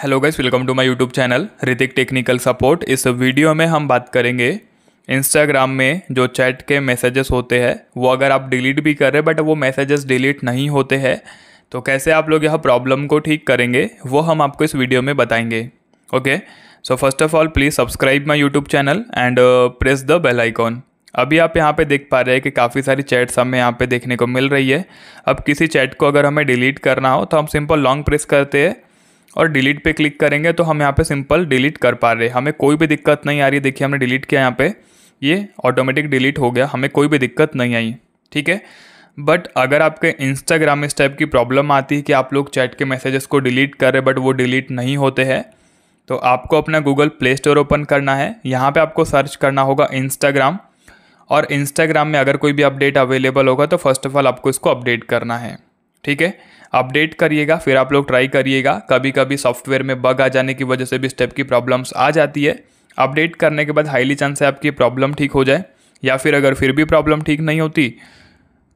hello guys welcome to my YouTube channel Hrithik technical support इस video में हम बात करेंगे इंस्टाग्राम में जो चैट के मैसेजेस होते हैं वो अगर आप डिलीट भी कर रहे बट वो मैसेजेस डिलीट नहीं होते हैं तो कैसे आप लोग यह प्रॉब्लम को ठीक करेंगे वो हम आपको इस वीडियो में बताएंगे okay so first of all please subscribe my YouTube channel and press the bell icon अभी आप यहाँ पे देख पा रहे हैं कि काफ़ी सारी चैट्स हमें यहाँ पे देखने को मिल रही है अब किसी चैट को अगर हमें डिलीट करना हो तो हम सिंपल लॉन्ग प्रेस करते हैं और डिलीट पे क्लिक करेंगे तो हम यहाँ पे सिंपल डिलीट कर पा रहे हमें कोई भी दिक्कत नहीं आ रही देखिए हमने डिलीट किया यहाँ पे ये ऑटोमेटिक डिलीट हो गया हमें कोई भी दिक्कत नहीं आई ठीक है बट अगर आपके इंस्टाग्राम में इस टाइप की प्रॉब्लम आती है कि आप लोग चैट के मैसेजेस को डिलीट कर रहे बट वो डिलीट नहीं होते हैं तो आपको अपना गूगल प्ले स्टोर ओपन करना है यहाँ पे आपको सर्च करना होगा इंस्टाग्राम और इंस्टाग्राम में अगर कोई भी अपडेट अवेलेबल होगा तो फर्स्ट ऑफ ऑल आपको इसको अपडेट करना है ठीक है अपडेट करिएगा फिर आप लोग ट्राई करिएगा कभी कभी सॉफ्टवेयर में बग आ जाने की वजह से भी स्टेप की प्रॉब्लम्स आ जाती है अपडेट करने के बाद हाईली चांस है आपकी प्रॉब्लम ठीक हो जाए या फिर अगर फिर भी प्रॉब्लम ठीक नहीं होती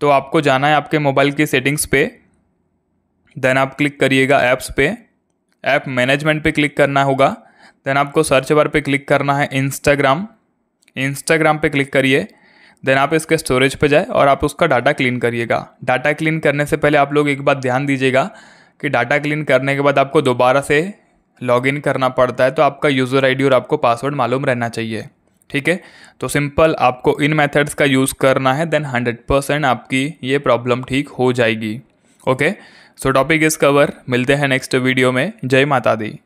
तो आपको जाना है आपके मोबाइल की सेटिंग्स पे देन आप क्लिक करिएगा ऐप्स पे ऐप मैनेजमेंट पे क्लिक करना होगा देन आपको सर्च बार पे क्लिक करना है इंस्टाग्राम इंस्टाग्राम पे क्लिक करिए देन आप इसके स्टोरेज पे जाए और आप उसका डाटा क्लीन करिएगा डाटा क्लीन करने से पहले आप लोग एक बात ध्यान दीजिएगा कि डाटा क्लीन करने के बाद आपको दोबारा से लॉगिन करना पड़ता है तो आपका यूज़र आईडी और आपको पासवर्ड मालूम रहना चाहिए ठीक है तो सिंपल आपको इन मेथड्स का यूज़ करना है देन हंड्रेड परसेंट आपकी ये प्रॉब्लम ठीक हो जाएगी okay so topic is cover मिलते हैं नेक्स्ट वीडियो में जय माता दी